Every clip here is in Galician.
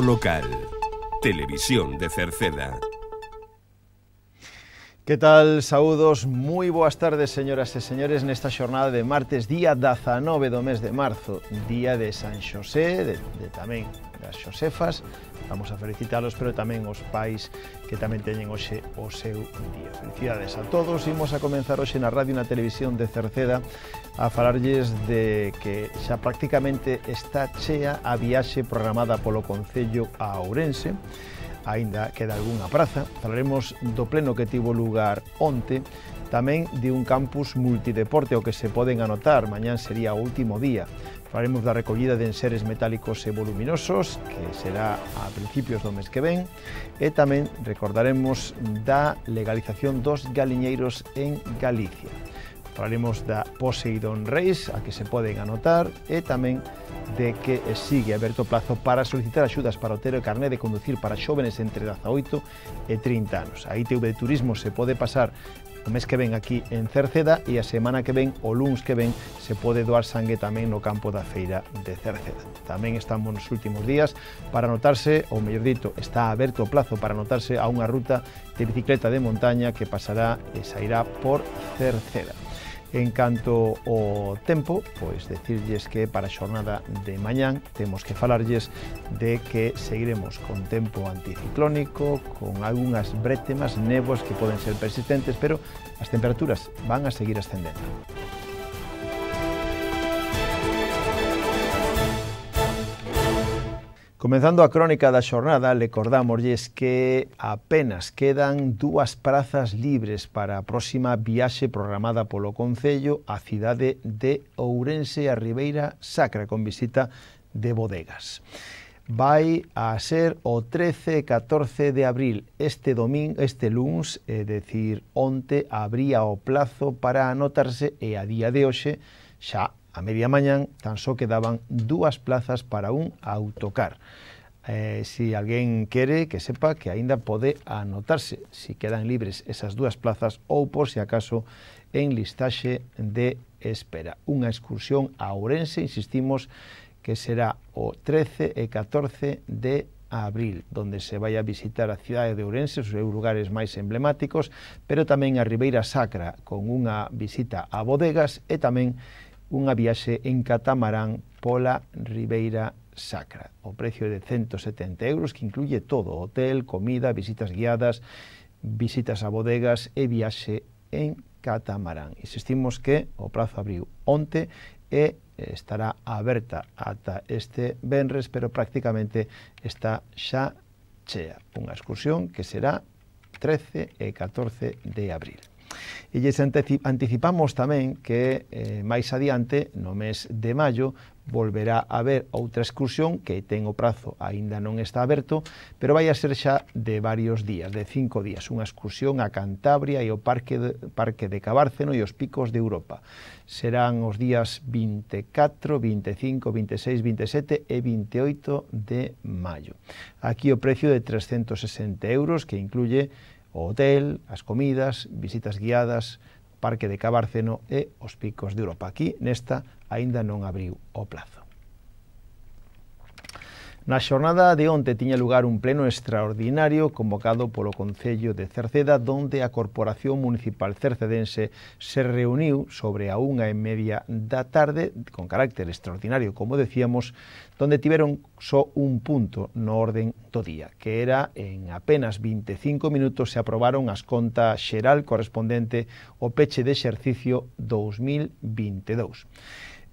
Local. Televisión de Cerceda. Que tal? Saúdos, moi boas tardes, señoras e señores, nesta xornada de martes, día 19 do mes de marzo, día de San Xosé, de, de tamén das Xosefas, vamos a felicitarlos, pero tamén os pais que tamén teñen hoxe o seu día. Felicidades a todos, imos a comenzar hoxe na radio e na televisión de Cerceda a falarlles de que xa prácticamente está chea a viaxe programada polo Concello a Ourense, aínda queda algunha praza. Falaremos do pleno que tivo lugar onte, tamén de un campus multideporte ao que se poden anotar, mañán sería o último día. Falaremos da recollida de enseres metálicos e voluminosos, que será a principios do mes que ven, e tamén recordaremos da legalización dos galiñeiros en Galicia. Falaremos da Poseidon Race, a que se poden anotar, e tamén de que sigue aberto plazo para solicitar axudas para o tero e carné de conducir para xóvenes entre 18 e 30 anos. A ITV de Turismo se pode pasar o mes que ven aquí en Cerceda e a semana que ven, o luns que ven, se pode doar sangue tamén no campo da feira de Cerceda. Tamén estamos nos últimos días para anotarse, ou mellor dito, está aberto o plazo para anotarse a unha ruta de bicicleta de montaña que pasará e sairá por Cerceda. En canto ao tempo, pois decirlles que para a xornada de mañán temos que falarlles de que seguiremos con tempo anticiclónico, con algunhas brétemas, nevos que poden ser persistentes, pero as temperaturas van a seguir ascendendo. Comenzando a crónica da xornada, recordámoslles que apenas quedan dúas prazas libres para a próxima viaxe programada polo Concello á cidade de Ourense a Ribeira Sacra con visita de bodegas. Vai a ser o 13 e 14 de abril, este domín, este luns, é dicir, onte abría o plazo para anotarse e a día de hoxe xa a media mañán tan só quedaban dúas plazas para un autocar. Eh, si alguén quere, que sepa que aínda pode anotarse si quedan libres esas dúas plazas ou por si acaso en listaxe de espera. Unha excursión a Ourense, insistimos, que será o 13 e 14 de abril, donde se vai a visitar a cidade de Ourense, os seus lugares máis emblemáticos, pero tamén a Ribeira Sacra, con unha visita a bodegas e tamén unha viaxe en catamarán pola Ribeira Sacra. O precio é de 170 euros que incluye todo, hotel, comida, visitas guiadas, visitas a bodegas e viaxe en catamarán. Insistimos que o prazo abriu onte e eh, estará aberta ata este venres, pero prácticamente está xa chea. Unha excursión que será 13 e 14 de abril. E lles anticipamos tamén que eh, máis adiante, no mes de maio, volverá a haber outra excursión que ten o prazo aínda non está aberto, pero vai a ser xa de varios días, de cinco días, unha excursión a Cantabria e o Parque de, Parque de Cabárceno e os Picos de Europa. Serán os días 24, 25, 26, 27 e 28 de maio. Aquí o precio de 360 euros que incluye o hotel, as comidas, visitas guiadas, Parque de Cabárceno e os Picos de Europa. Aquí, nesta, aínda non abriu o plazo. Na xornada de onte tiña lugar un pleno extraordinario convocado polo Concello de Cerceda, donde a Corporación Municipal Cercedense se reuniu sobre a unha e media da tarde, con carácter extraordinario, como decíamos, donde tiveron só un punto no orden do día, que era en apenas 25 minutos se aprobaron as contas xeral correspondente ao peche de exercicio 2022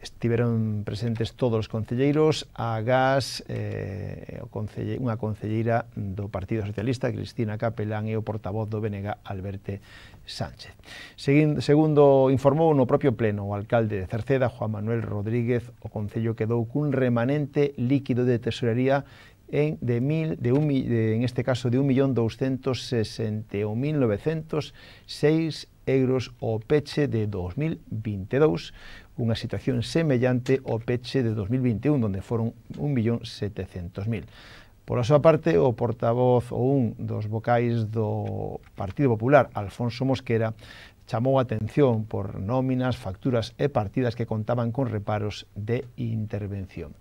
estiveron presentes todos os concelleiros, a gas, eh, concelle, unha concelleira do Partido Socialista, Cristina Capelán, e o portavoz do BNG, Alberto Sánchez. Seguin, segundo informou no propio pleno o alcalde de Cerceda, Juan Manuel Rodríguez, o concello quedou cun remanente líquido de tesorería en, de mil, de un, de, en este caso de 1.261.906 euros o peche de 2022, unha situación semellante ao peche de 2021, onde foron 1.700.000. Por a súa parte, o portavoz ou un dos vocais do Partido Popular, Alfonso Mosquera, chamou a atención por nóminas, facturas e partidas que contaban con reparos de intervención.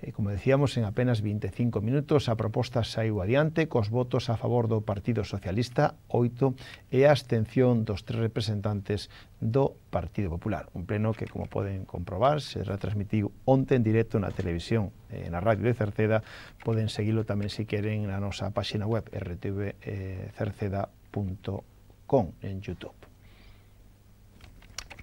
E, eh, como decíamos, en apenas 25 minutos a proposta saiu adiante cos votos a favor do Partido Socialista, 8, e a abstención dos tres representantes do Partido Popular. Un pleno que, como poden comprobar, se retransmitiu onte en directo na televisión eh, na radio de Cerceda. Poden seguilo tamén, se queren, na nosa páxina web rtvcerceda.com eh, en YouTube.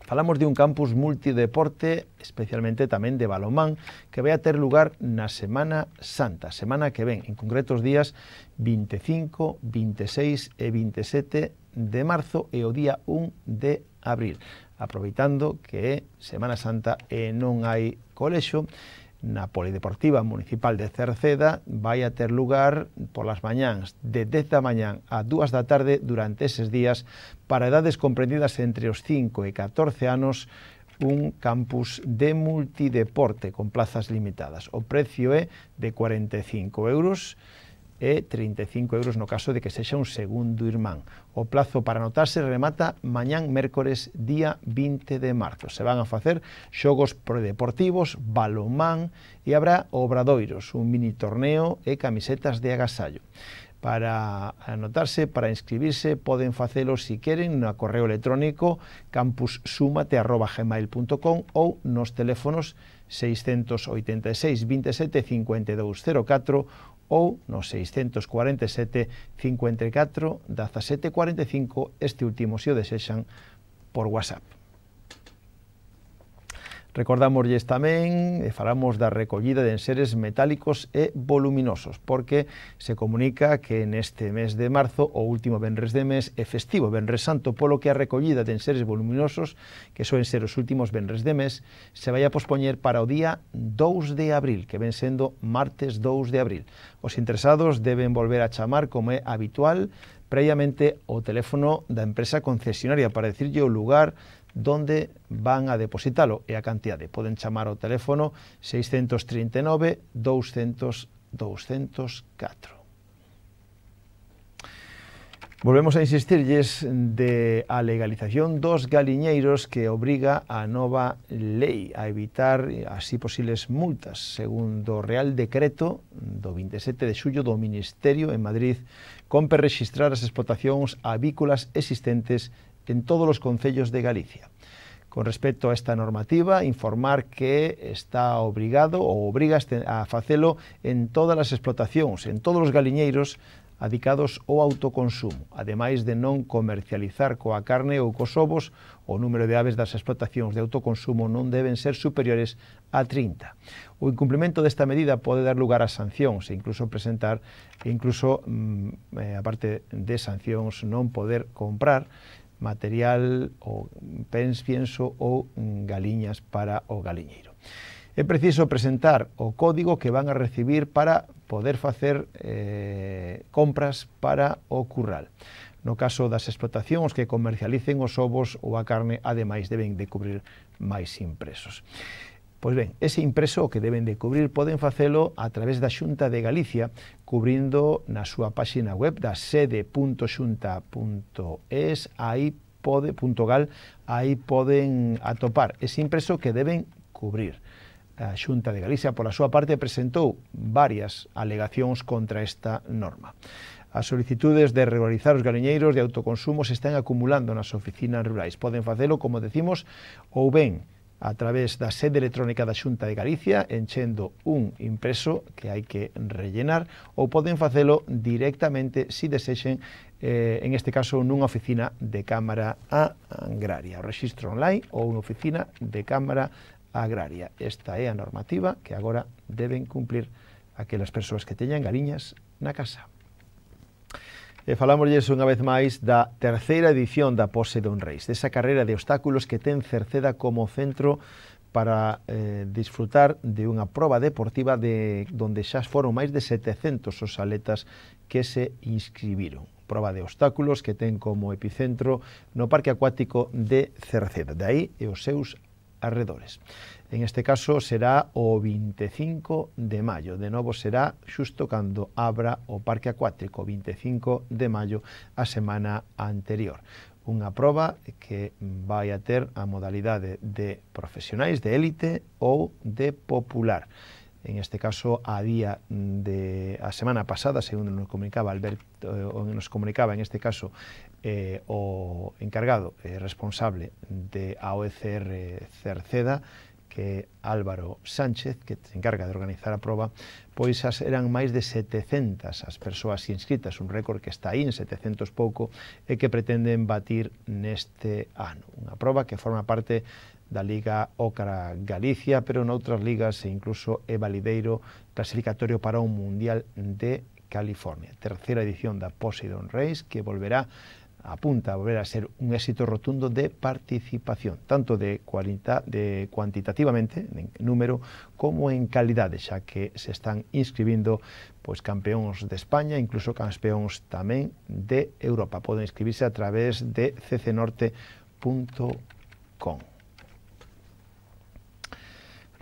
Falamos de un campus multideporte, especialmente tamén de balomán, que vai a ter lugar na Semana Santa, semana que ven, en concretos días 25, 26 e 27 de marzo e o día 1 de abril, aproveitando que é Semana Santa e non hai colexo, na Polideportiva Municipal de Cerceda vai a ter lugar polas mañáns de 10 da mañán a 2 da tarde durante eses días para edades comprendidas entre os 5 e 14 anos un campus de multideporte con plazas limitadas. O precio é de 45 euros e 35 euros no caso de que sexa un segundo irmán. O plazo para anotarse remata mañán mércores día 20 de marzo. Se van a facer xogos predeportivos, balomán e habrá obradoiros, un mini torneo e camisetas de agasallo. Para anotarse, para inscribirse, poden facelo se si queren no correo electrónico campussumate@gmail.com ou nos teléfonos 686 27 52 04 ou no 647 54 1745 este último se o desexan por WhatsApp. Recordámoslles tamén e falamos da recollida de enseres metálicos e voluminosos, porque se comunica que neste mes de marzo, o último venres de mes, é festivo, venres santo, polo que a recollida de enseres voluminosos, que soen ser os últimos venres de mes, se vai a pospoñer para o día 2 de abril, que ven sendo martes 2 de abril. Os interesados deben volver a chamar, como é habitual, previamente o teléfono da empresa concesionaria para decirlle o lugar donde van a depositalo e a cantidade. Poden chamar ao teléfono 639 200 204. Volvemos a insistirlles de a legalización dos galiñeiros que obriga a nova lei a evitar así posibles multas, segundo o Real Decreto do 27 de xullo do Ministerio en Madrid, compre registrar as explotacións avícolas existentes en todos los concellos de Galicia. Con respecto a esta normativa, informar que está obrigado ou obriga a facelo en todas as explotacións, en todos os galiñeiros adicados ao autoconsumo, ademais de non comercializar coa carne ou cos ovos, o número de aves das explotacións de autoconsumo non deben ser superiores a 30. O incumplimento desta medida pode dar lugar a sancións e incluso presentar, e incluso, mm, eh, aparte de sancións, non poder comprar material o pens, pienso ou galiñas para o galiñeiro. É preciso presentar o código que van a recibir para poder facer eh, compras para o curral. No caso das explotacións que comercialicen os ovos ou a carne, ademais, deben de cubrir máis impresos. Pois ben, ese impreso que deben de cubrir poden facelo a través da Xunta de Galicia cubrindo na súa páxina web da sede.xunta.es aí pode, punto gal, aí poden atopar ese impreso que deben cubrir. A Xunta de Galicia, pola súa parte, presentou varias alegacións contra esta norma. As solicitudes de regularizar os galiñeiros de autoconsumo se están acumulando nas oficinas rurais. Poden facelo, como decimos, ou ben a través da sede electrónica da Xunta de Galicia enchendo un impreso que hai que rellenar ou poden facelo directamente se si desexen eh, en este caso nunha oficina de Cámara Agraria, o registro online ou unha oficina de Cámara Agraria. Esta é a normativa que agora deben cumplir aquelas persoas que teñan galiñas na casa. E falámoslle unha vez máis da terceira edición da Pose un Reis, desa carreira de obstáculos que ten Cerceda como centro para eh, disfrutar de unha proba deportiva de donde xa foron máis de 700 os atletas que se inscribiron. Proba de obstáculos que ten como epicentro no Parque Acuático de Cerceda, de aí e os seus arredores. En este caso será o 25 de maio. De novo será xusto cando abra o parque acuático, 25 de maio, a semana anterior unha proba que vai a ter a modalidade de profesionais de élite ou de popular. En este caso, a día de a semana pasada, segundo nos comunicaba Alberto, eh, nos comunicaba en este caso eh, o encargado eh, responsable de AOCR Cerceda, que Álvaro Sánchez, que se encarga de organizar a proba, pois as eran máis de 700 as persoas inscritas, un récord que está aí en 700 pouco e que pretenden batir neste ano. Unha proba que forma parte da Liga Ócara Galicia, pero noutras ligas e incluso é valideiro clasificatorio para un Mundial de California. Terceira edición da Poseidon Race que volverá apunta a volver a ser un éxito rotundo de participación, tanto de, de cuantitativamente, en número, como en calidad, ya que se están inscribiendo pues de España, incluso campeones también de Europa. Pueden inscribirse a través de ccnorte.com.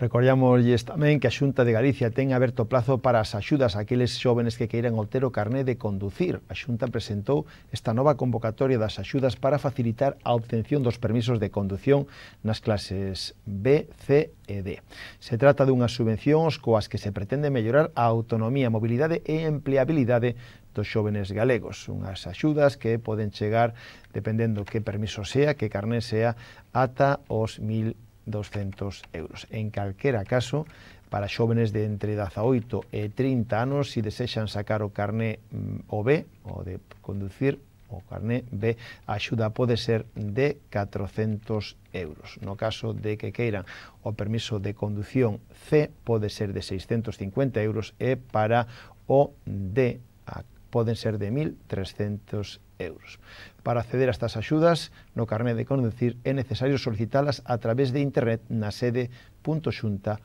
Recordámoslles tamén que a Xunta de Galicia ten aberto plazo para as axudas a aqueles xóvenes que queiran obter o carné de conducir. A Xunta presentou esta nova convocatoria das axudas para facilitar a obtención dos permisos de conducción nas clases B, C e D. Se trata dunhas subvencións coas que se pretende mellorar a autonomía, mobilidade e empleabilidade dos xóvenes galegos. Unhas axudas que poden chegar, dependendo que permiso sea, que carné sea, ata os 1.000 200 euros. En calquera caso, para xóvenes de entre 18 e 30 anos, se desexan sacar o carné mm, o B, o de conducir, o carné B, a axuda pode ser de 400 euros. No caso de que queiran o permiso de conducción C, pode ser de 650 euros e para o D poden ser de 1.300 euros. Para acceder a estas axudas, no carné de conducir é necesario solicitalas a través de internet na sede.xunta.gal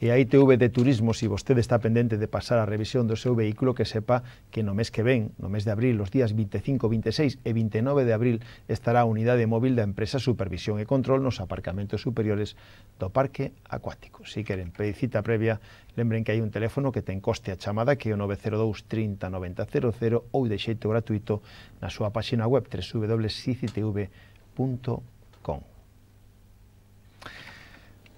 e a ITV de turismo, se si vostede está pendente de pasar a revisión do seu vehículo, que sepa que no mes que ven, no mes de abril, os días 25, 26 e 29 de abril, estará a unidade móvil da empresa Supervisión e Control nos aparcamentos superiores do Parque Acuático. Si queren cita previa, lembren que hai un teléfono que ten coste a chamada que é o 902 30 9000 ou de xeito gratuito na súa páxina web www.sicitv.com.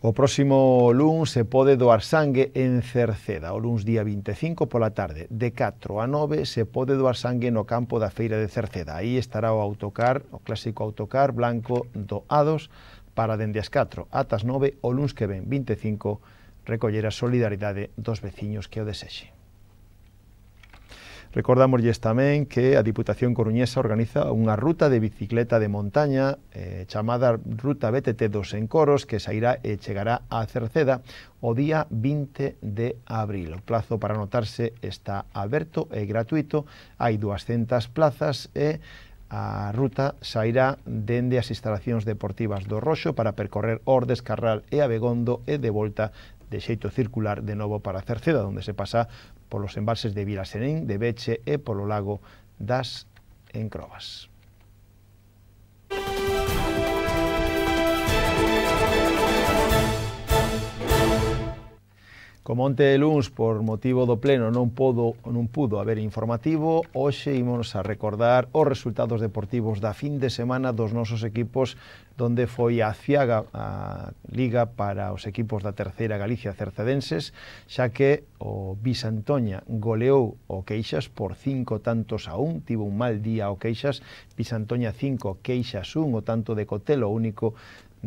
O próximo luns se pode doar sangue en Cerceda, o luns día 25 pola tarde. De 4 a 9 se pode doar sangue no campo da Feira de Cerceda. Aí estará o autocar, o clásico autocar blanco do para dende as 4 atas 9 o luns que ven 25 recoller a solidaridade dos veciños que o desexen. Recordámoslles tamén que a Diputación Coruñesa organiza unha ruta de bicicleta de montaña eh, chamada Ruta BTT dos Encoros que sairá e chegará a Cerceda o día 20 de abril. O plazo para anotarse está aberto e gratuito, hai 200 plazas e A ruta sairá dende as instalacións deportivas do Roxo para percorrer Ordes, Carral e Abegondo e de volta de xeito circular de novo para Cerceda, onde se pasa polos embalses de Vilasenín, de Beche e polo lago das Encrobas. Como onte de luns, por motivo do pleno, non podo non pudo haber informativo, hoxe imonos a recordar os resultados deportivos da fin de semana dos nosos equipos donde foi a Ciaga a Liga para os equipos da terceira Galicia Cercedenses, xa que o Bisantoña goleou o Queixas por cinco tantos a un, tivo un mal día o Queixas, Bisantoña 5, Queixas 1, o tanto de Cotelo, único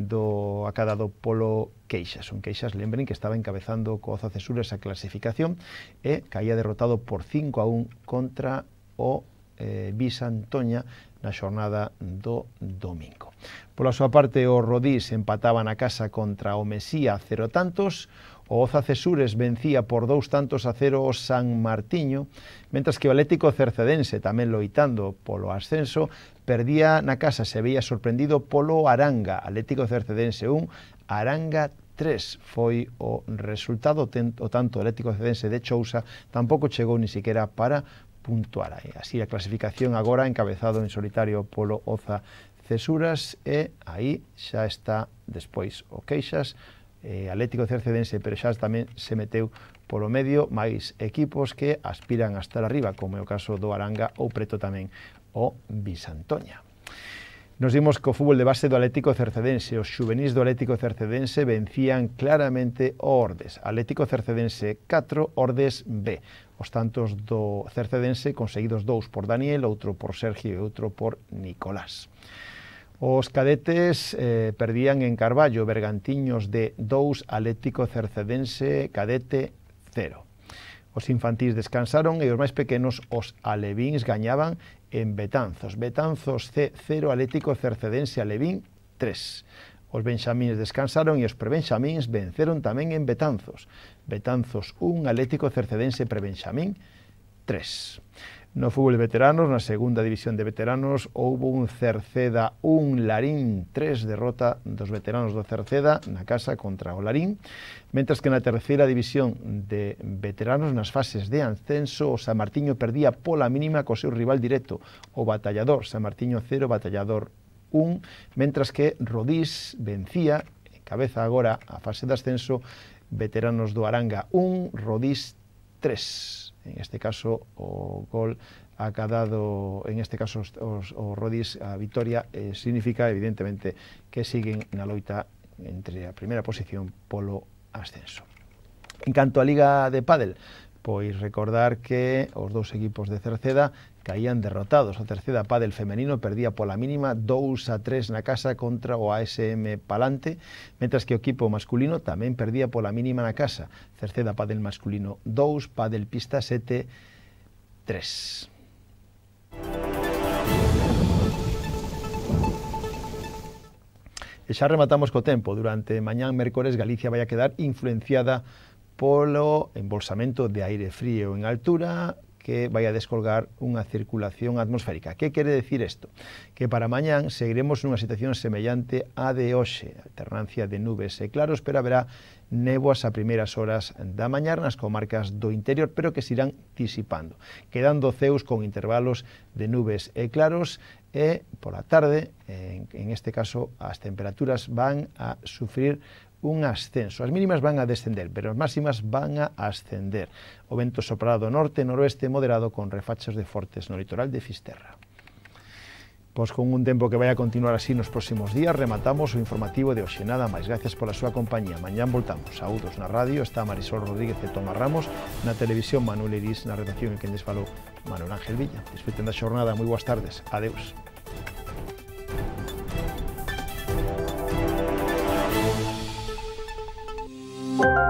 do acadado polo Queixas. Un Queixas, lembren, que estaba encabezando co Oza Cesura esa clasificación e caía derrotado por 5 a 1 contra o eh, Visa Antoña na xornada do domingo. Pola súa parte, o Rodís empataban a casa contra o Mesía cero tantos, O Oza Cesures vencía por dous tantos a cero o San Martiño, mentras que o Atlético Cercedense, tamén loitando polo ascenso, perdía na casa se veía sorprendido polo Aranga, Atlético Cercedense 1, Aranga 3 foi o resultado, o tanto o Atlético Cercedense de Chousa tampouco chegou ni siquiera para puntuar. Así a clasificación agora encabezado en solitario polo Oza Cesuras e aí xa está despois o Queixas, eh, Atlético Cercedense, pero xa tamén se meteu polo medio máis equipos que aspiran a estar arriba, como é o caso do Aranga ou preto tamén o Bisantoña. Nos dimos co fútbol de base do Atlético Cercedense. Os xuvenís do Atlético Cercedense vencían claramente o Ordes. Atlético Cercedense 4, Ordes B. Os tantos do Cercedense conseguidos dous por Daniel, outro por Sergio e outro por Nicolás. Os cadetes eh, perdían en Carballo Bergantiños de 2 Atlético Cercedense Cadete 0. Os infantís descansaron e os máis pequenos, os alevíns, gañaban en Betanzos. Betanzos C0 Atlético Cercedense Alevín 3. Os benxamins descansaron e os prebenxamins venceron tamén en Betanzos. Betanzos 1 Atlético Cercedense Prebenxamín 3 no fútbol de veteranos, na segunda división de veteranos, houbo un Cerceda, un Larín, tres derrota dos veteranos do Cerceda na casa contra o Larín, mentras que na terceira división de veteranos nas fases de ascenso o San Martiño perdía pola mínima co seu rival directo, o Batallador, San Martiño 0, Batallador 1, mentras que Rodís vencía, cabeza agora a fase de ascenso, veteranos do Aranga 1, Rodís 3. En este caso, o gol ha cadado, en este caso, os, os Rodis a victoria, eh, significa, evidentemente, que siguen na loita entre a primeira posición polo ascenso. En canto á Liga de Padel, pois recordar que os dous equipos de Cerceda caían derrotados. A terceira del femenino perdía pola mínima 2 a 3 na casa contra o ASM Palante, mentras que o equipo masculino tamén perdía pola mínima na casa. Terceira del masculino 2, del pista 7, 3. E xa rematamos co tempo. Durante mañán mércores Galicia vai a quedar influenciada polo embolsamento de aire frío en altura, que vai a descolgar unha circulación atmosférica. Que quere decir isto? Que para mañán seguiremos nunha situación semellante á de hoxe, alternancia de nubes e claros, pero haberá néboas a primeiras horas da mañá nas comarcas do interior, pero que se irán disipando, quedando ceus con intervalos de nubes e claros e pola tarde, en, en este caso, as temperaturas van a sufrir un ascenso. As mínimas van a descender, pero as máximas van a ascender. O vento soprará do norte e noroeste moderado con refachos de fortes no litoral de Fisterra. Pois con un tempo que vai a continuar así nos próximos días, rematamos o informativo de hoxe. Nada máis, gracias pola súa compañía. Mañán voltamos. Saúdos na radio, está Marisol Rodríguez e Tomás Ramos, na televisión Manuel Iris, na redacción en quen desfalou Manuel Ángel Villa. Disfruten da xornada, moi boas tardes. Adeus. Thank you.